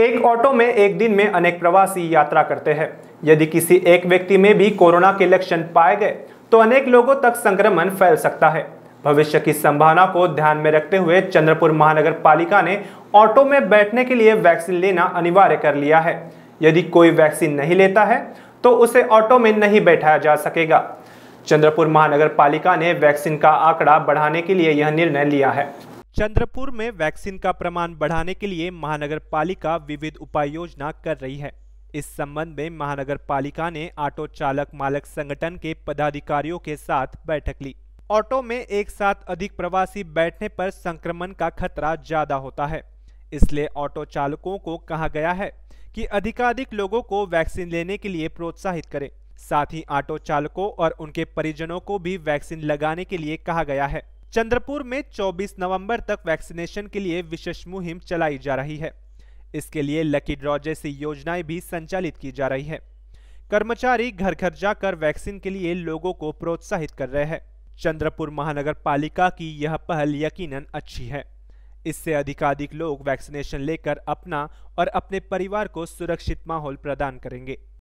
एक ऑटो में एक दिन में अनेक प्रवासी यात्रा करते हैं यदि किसी एक व्यक्ति में भी कोरोना के लक्षण पाए गए तो अनेक लोगों तक संक्रमण फैल सकता है भविष्य की संभावना को ध्यान में रखते हुए चंद्रपुर महानगर पालिका ने ऑटो में बैठने के लिए वैक्सीन लेना अनिवार्य कर लिया है यदि कोई वैक्सीन नहीं लेता है तो उसे ऑटो में नहीं बैठाया जा सकेगा चंद्रपुर महानगर पालिका ने वैक्सीन का आंकड़ा बढ़ाने के लिए यह निर्णय लिया है चंद्रपुर में वैक्सीन का प्रमाण बढ़ाने के लिए महानगर पालिका विविध उपाय योजना कर रही है इस संबंध में महानगर पालिका ने ऑटो चालक मालक संगठन के पदाधिकारियों के साथ बैठक ली ऑटो में एक साथ अधिक प्रवासी बैठने पर संक्रमण का खतरा ज्यादा होता है इसलिए ऑटो चालकों को कहा गया है कि अधिकाधिक लोगों को वैक्सीन लेने के लिए प्रोत्साहित करें साथ ही ऑटो चालकों और उनके परिजनों को भी वैक्सीन लगाने के लिए कहा गया है चंद्रपुर में 24 नवंबर तक वैक्सीनेशन के लिए विशेष मुहिम चलाई जा रही है इसके लिए लकी ड्रॉ जैसी योजनाएं भी संचालित की जा रही है कर्मचारी घर घर जाकर वैक्सीन के लिए लोगों को प्रोत्साहित कर रहे हैं चंद्रपुर महानगर पालिका की यह पहल यकीनन अच्छी है इससे अधिकाधिक लोग वैक्सीनेशन लेकर अपना और अपने परिवार को सुरक्षित माहौल प्रदान करेंगे